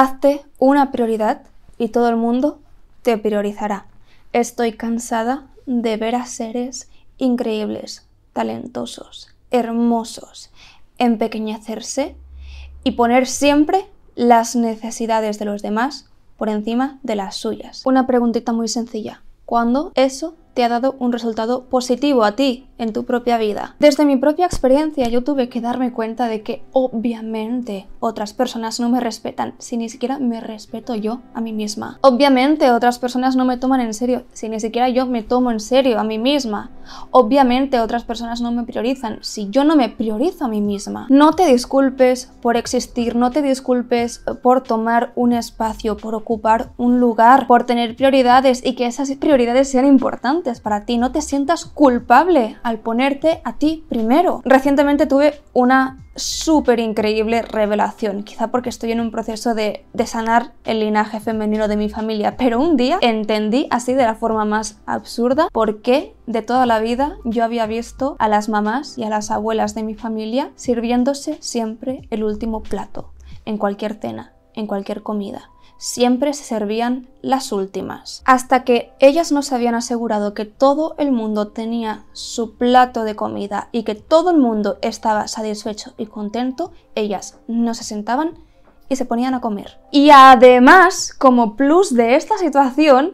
Hazte una prioridad y todo el mundo te priorizará. Estoy cansada de ver a seres increíbles, talentosos, hermosos, empequeñecerse y poner siempre las necesidades de los demás por encima de las suyas. Una preguntita muy sencilla. ¿Cuándo eso te ha dado un resultado positivo a ti en tu propia vida. Desde mi propia experiencia yo tuve que darme cuenta de que obviamente otras personas no me respetan si ni siquiera me respeto yo a mí misma. Obviamente otras personas no me toman en serio si ni siquiera yo me tomo en serio a mí misma. Obviamente otras personas no me priorizan si yo no me priorizo a mí misma. No te disculpes por existir, no te disculpes por tomar un espacio, por ocupar un lugar, por tener prioridades y que esas prioridades sean importantes para ti. No te sientas culpable al ponerte a ti primero. Recientemente tuve una súper increíble revelación, quizá porque estoy en un proceso de, de, sanar el linaje femenino de mi familia, pero un día entendí así de la forma más absurda por qué de toda la vida yo había visto a las mamás y a las abuelas de mi familia sirviéndose siempre el último plato, en cualquier cena, en cualquier comida siempre se servían las últimas. Hasta que ellas no se habían asegurado que todo el mundo tenía su plato de comida y que todo el mundo estaba satisfecho y contento, ellas no se sentaban y se ponían a comer. Y además, como plus de esta situación,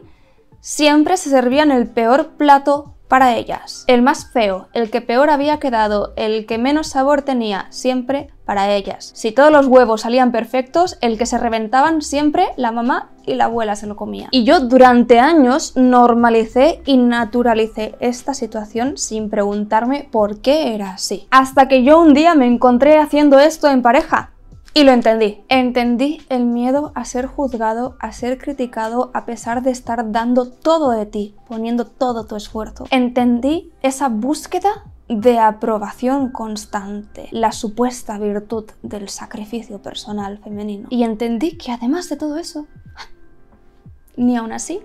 siempre se servían el peor plato para ellas. El más feo, el que peor había quedado, el que menos sabor tenía, siempre para ellas. Si todos los huevos salían perfectos, el que se reventaban siempre la mamá y la abuela se lo comía. Y yo durante años normalicé y naturalicé esta situación sin preguntarme por qué era así. Hasta que yo un día me encontré haciendo esto en pareja. Y lo entendí. Entendí el miedo a ser juzgado, a ser criticado, a pesar de estar dando todo de ti, poniendo todo tu esfuerzo. Entendí esa búsqueda de aprobación constante, la supuesta virtud del sacrificio personal femenino. Y entendí que además de todo eso, ni aún así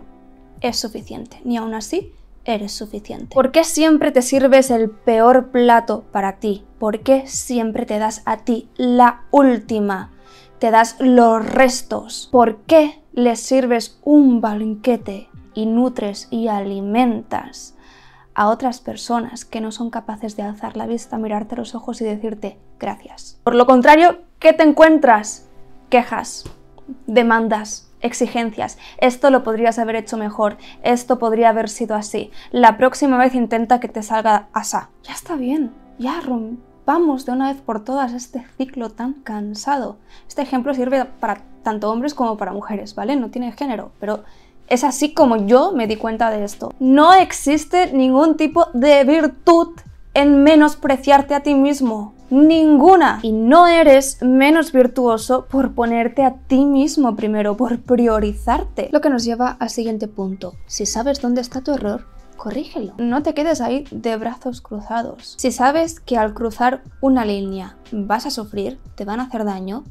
es suficiente, ni aún así eres suficiente. ¿Por qué siempre te sirves el peor plato para ti? ¿Por qué siempre te das a ti la última? ¿Te das los restos? ¿Por qué le sirves un banquete y nutres y alimentas a otras personas que no son capaces de alzar la vista, mirarte los ojos y decirte gracias. Por lo contrario, ¿qué te encuentras? Quejas, demandas, exigencias. Esto lo podrías haber hecho mejor, esto podría haber sido así. La próxima vez intenta que te salga así. Ya está bien, ya rompamos de una vez por todas este ciclo tan cansado. Este ejemplo sirve para tanto hombres como para mujeres, ¿vale? No tiene género, pero es así como yo me di cuenta de esto. No existe ningún tipo de virtud en menospreciarte a ti mismo. Ninguna. Y no eres menos virtuoso por ponerte a ti mismo primero, por priorizarte. Lo que nos lleva al siguiente punto. Si sabes dónde está tu error, corrígelo. No te quedes ahí de brazos cruzados. Si sabes que al cruzar una línea vas a sufrir, te van a hacer daño,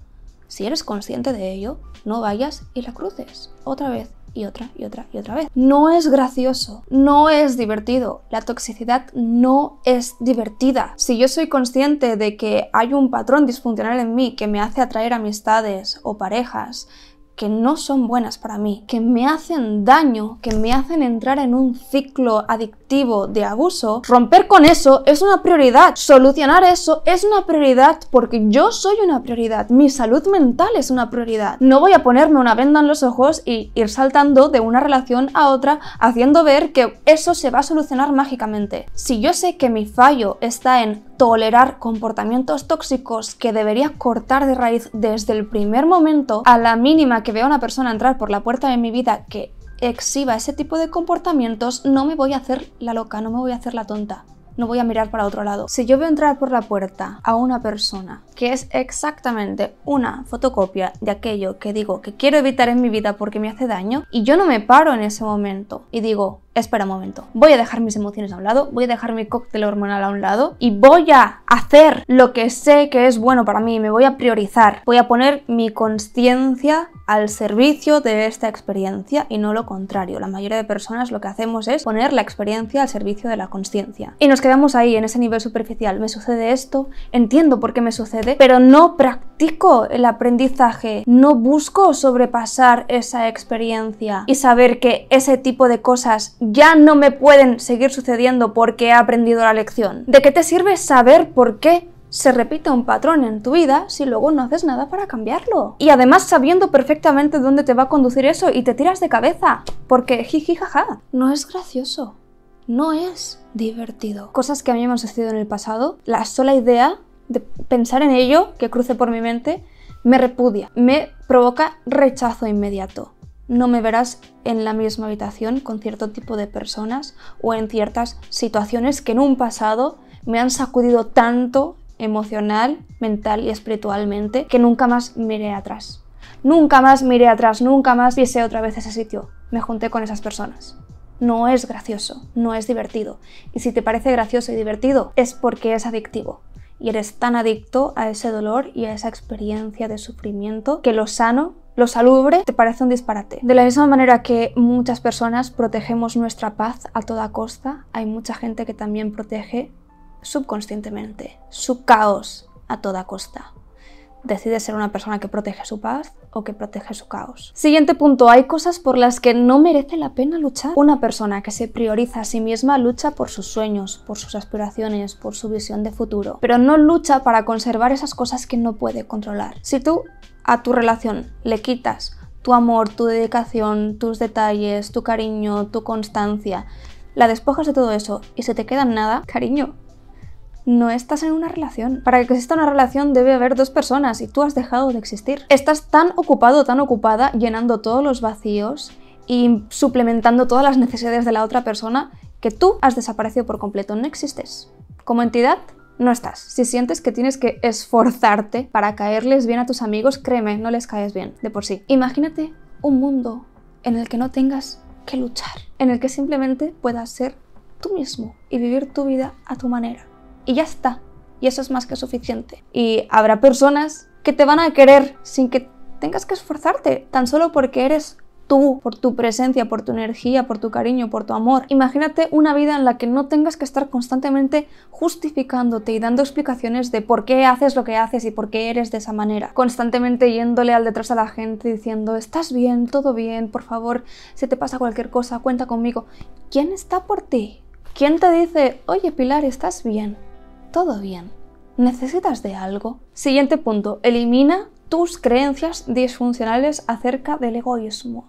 si eres consciente de ello, no vayas y la cruces. Otra vez, y otra y otra y otra vez. No es gracioso, no es divertido. La toxicidad no es divertida. Si yo soy consciente de que hay un patrón disfuncional en mí que me hace atraer amistades o parejas que no son buenas para mí, que me hacen daño, que me hacen entrar en un ciclo adictivo, de abuso, romper con eso es una prioridad. Solucionar eso es una prioridad porque yo soy una prioridad. Mi salud mental es una prioridad. No voy a ponerme una venda en los ojos y ir saltando de una relación a otra haciendo ver que eso se va a solucionar mágicamente. Si yo sé que mi fallo está en tolerar comportamientos tóxicos que debería cortar de raíz desde el primer momento, a la mínima que vea una persona entrar por la puerta de mi vida que exhiba ese tipo de comportamientos, no me voy a hacer la loca, no me voy a hacer la tonta no voy a mirar para otro lado. Si yo veo entrar por la puerta a una persona que es exactamente una fotocopia de aquello que digo que quiero evitar en mi vida porque me hace daño, y yo no me paro en ese momento y digo, espera un momento, voy a dejar mis emociones a un lado, voy a dejar mi cóctel hormonal a un lado y voy a hacer lo que sé que es bueno para mí, me voy a priorizar, voy a poner mi conciencia al servicio de esta experiencia y no lo contrario. La mayoría de personas lo que hacemos es poner la experiencia al servicio de la conciencia. Y nos quedamos ahí, en ese nivel superficial. Me sucede esto, entiendo por qué me sucede, pero no practico el aprendizaje, no busco sobrepasar esa experiencia y saber que ese tipo de cosas ya no me pueden seguir sucediendo porque he aprendido la lección. ¿De qué te sirve saber por qué se repite un patrón en tu vida si luego no haces nada para cambiarlo. Y además sabiendo perfectamente dónde te va a conducir eso y te tiras de cabeza, porque jiji jaja, no es gracioso, no es divertido. Cosas que a mí me han sucedido en el pasado, la sola idea de pensar en ello que cruce por mi mente me repudia, me provoca rechazo inmediato no me verás en la misma habitación con cierto tipo de personas o en ciertas situaciones que en un pasado me han sacudido tanto emocional, mental y espiritualmente que nunca más miré atrás. Nunca más miré atrás, nunca más visé otra vez ese sitio. Me junté con esas personas. No es gracioso, no es divertido. Y si te parece gracioso y divertido, es porque es adictivo y eres tan adicto a ese dolor y a esa experiencia de sufrimiento que lo sano lo salubre, te parece un disparate. De la misma manera que muchas personas protegemos nuestra paz a toda costa, hay mucha gente que también protege subconscientemente su caos a toda costa. Decide ser una persona que protege su paz o que protege su caos. Siguiente punto, hay cosas por las que no merece la pena luchar. Una persona que se prioriza a sí misma lucha por sus sueños, por sus aspiraciones, por su visión de futuro, pero no lucha para conservar esas cosas que no puede controlar. Si tú a tu relación le quitas tu amor, tu dedicación, tus detalles, tu cariño, tu constancia, la despojas de todo eso y se te queda nada, cariño, no estás en una relación. Para que exista una relación debe haber dos personas y tú has dejado de existir. Estás tan ocupado, tan ocupada, llenando todos los vacíos y suplementando todas las necesidades de la otra persona que tú has desaparecido por completo, no existes. Como entidad, no estás. Si sientes que tienes que esforzarte para caerles bien a tus amigos, créeme, no les caes bien de por sí. Imagínate un mundo en el que no tengas que luchar, en el que simplemente puedas ser tú mismo y vivir tu vida a tu manera y ya está. Y eso es más que suficiente. Y habrá personas que te van a querer sin que tengas que esforzarte, tan solo porque eres tú, por tu presencia, por tu energía, por tu cariño, por tu amor. Imagínate una vida en la que no tengas que estar constantemente justificándote y dando explicaciones de por qué haces lo que haces y por qué eres de esa manera. Constantemente yéndole al detrás a la gente diciendo, estás bien, todo bien, por favor, si te pasa cualquier cosa, cuenta conmigo. ¿Quién está por ti? ¿Quién te dice, oye Pilar, estás bien? todo bien. ¿Necesitas de algo? Siguiente punto, elimina tus creencias disfuncionales acerca del egoísmo.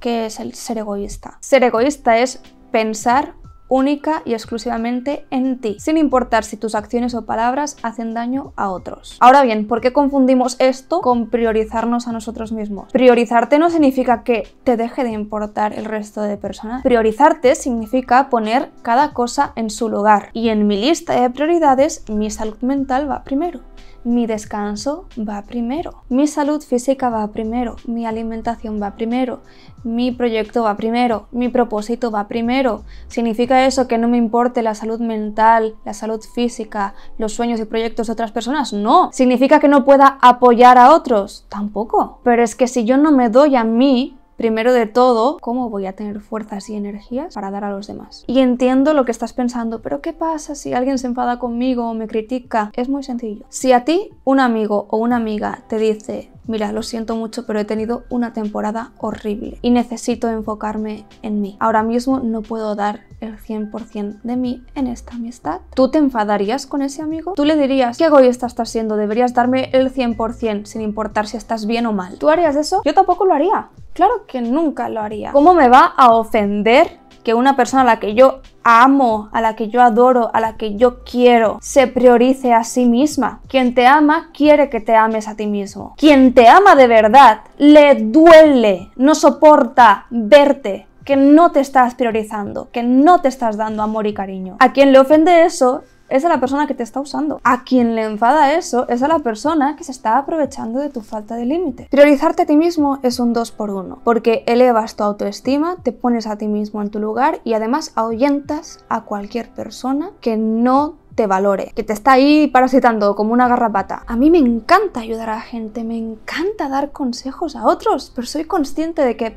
¿Qué es el ser egoísta? Ser egoísta es pensar única y exclusivamente en ti, sin importar si tus acciones o palabras hacen daño a otros. Ahora bien, ¿por qué confundimos esto con priorizarnos a nosotros mismos? Priorizarte no significa que te deje de importar el resto de personas. Priorizarte significa poner cada cosa en su lugar. Y en mi lista de prioridades, mi salud mental va primero mi descanso va primero, mi salud física va primero, mi alimentación va primero, mi proyecto va primero, mi propósito va primero. ¿Significa eso que no me importe la salud mental, la salud física, los sueños y proyectos de otras personas? No. ¿Significa que no pueda apoyar a otros? Tampoco. Pero es que si yo no me doy a mí, primero de todo, ¿cómo voy a tener fuerzas y energías para dar a los demás? Y entiendo lo que estás pensando, pero ¿qué pasa si alguien se enfada conmigo o me critica? Es muy sencillo. Si a ti un amigo o una amiga te dice, mira, lo siento mucho, pero he tenido una temporada horrible y necesito enfocarme en mí. Ahora mismo no puedo dar el 100% de mí en esta amistad. ¿Tú te enfadarías con ese amigo? ¿Tú le dirías qué egoísta estás siendo? Deberías darme el 100% sin importar si estás bien o mal. ¿Tú harías eso? Yo tampoco lo haría. Claro que nunca lo haría. ¿Cómo me va a ofender que una persona a la que yo amo, a la que yo adoro, a la que yo quiero, se priorice a sí misma. Quien te ama quiere que te ames a ti mismo. Quien te ama de verdad le duele, no soporta verte que no te estás priorizando, que no te estás dando amor y cariño. A quien le ofende eso es a la persona que te está usando. A quien le enfada eso es a la persona que se está aprovechando de tu falta de límite. Priorizarte a ti mismo es un 2 por uno, porque elevas tu autoestima, te pones a ti mismo en tu lugar y además ahuyentas a cualquier persona que no te valore, que te está ahí parasitando como una garrapata. A mí me encanta ayudar a la gente, me encanta dar consejos a otros, pero soy consciente de que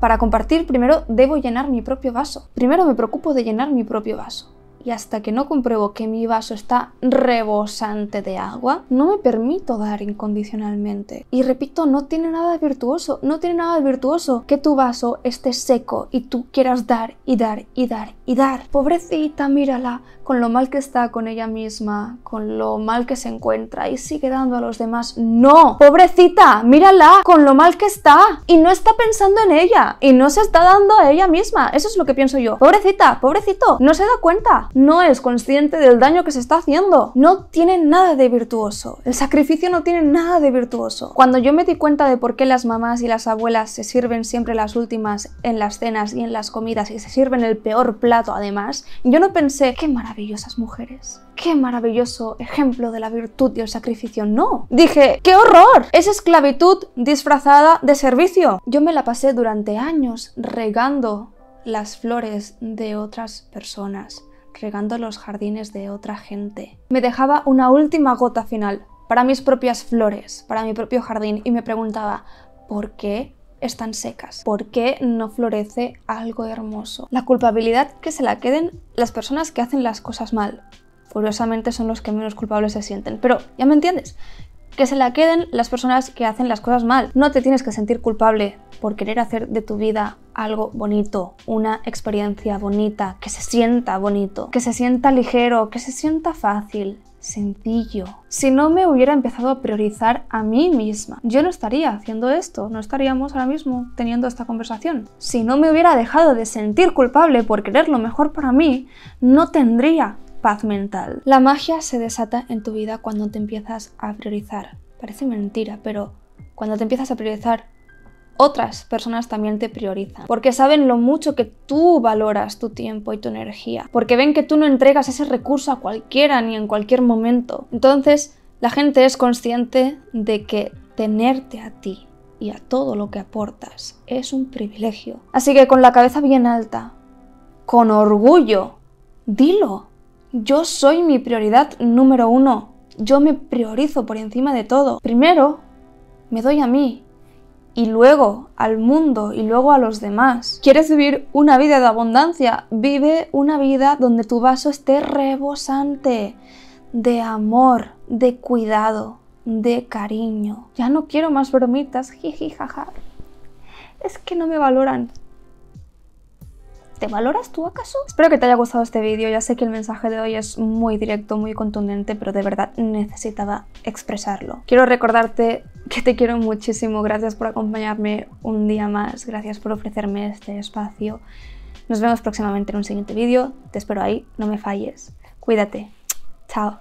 para compartir primero debo llenar mi propio vaso. Primero me preocupo de llenar mi propio vaso y hasta que no compruebo que mi vaso está rebosante de agua, no me permito dar incondicionalmente. Y repito, no tiene nada de virtuoso, no tiene nada de virtuoso que tu vaso esté seco y tú quieras dar y dar y dar y dar. Pobrecita, mírala, con lo mal que está con ella misma, con lo mal que se encuentra y sigue dando a los demás. No, pobrecita, mírala, con lo mal que está y no está pensando en ella y no se está dando a ella misma. Eso es lo que pienso yo. Pobrecita, pobrecito, no se da cuenta no es consciente del daño que se está haciendo. No tiene nada de virtuoso. El sacrificio no tiene nada de virtuoso. Cuando yo me di cuenta de por qué las mamás y las abuelas se sirven siempre las últimas en las cenas y en las comidas y se sirven el peor plato además, yo no pensé, qué maravillosas mujeres. Qué maravilloso ejemplo de la virtud y el sacrificio. No. Dije, qué horror. Es esclavitud disfrazada de servicio. Yo me la pasé durante años regando las flores de otras personas regando los jardines de otra gente. Me dejaba una última gota final, para mis propias flores, para mi propio jardín, y me preguntaba, ¿por qué están secas? ¿Por qué no florece algo hermoso? La culpabilidad que se la queden las personas que hacen las cosas mal. Curiosamente son los que menos culpables se sienten, pero ya me entiendes. Que se la queden las personas que hacen las cosas mal. No te tienes que sentir culpable por querer hacer de tu vida algo bonito, una experiencia bonita, que se sienta bonito, que se sienta ligero, que se sienta fácil, sencillo. Si no me hubiera empezado a priorizar a mí misma, yo no estaría haciendo esto, no estaríamos ahora mismo teniendo esta conversación. Si no me hubiera dejado de sentir culpable por querer lo mejor para mí, no tendría paz mental. La magia se desata en tu vida cuando te empiezas a priorizar. Parece mentira, pero cuando te empiezas a priorizar otras personas también te priorizan, porque saben lo mucho que tú valoras tu tiempo y tu energía, porque ven que tú no entregas ese recurso a cualquiera ni en cualquier momento. Entonces, la gente es consciente de que tenerte a ti y a todo lo que aportas es un privilegio. Así que con la cabeza bien alta, con orgullo, dilo. Yo soy mi prioridad número uno. Yo me priorizo por encima de todo. Primero, me doy a mí y luego al mundo y luego a los demás. ¿Quieres vivir una vida de abundancia? Vive una vida donde tu vaso esté rebosante de amor, de cuidado, de cariño. Ya no quiero más bromitas, jiji, jaja. Es que no me valoran. ¿Te valoras tú acaso? Espero que te haya gustado este vídeo, ya sé que el mensaje de hoy es muy directo, muy contundente, pero de verdad necesitaba expresarlo. Quiero recordarte que te quiero muchísimo, gracias por acompañarme un día más, gracias por ofrecerme este espacio. Nos vemos próximamente en un siguiente vídeo, te espero ahí, no me falles. Cuídate, chao.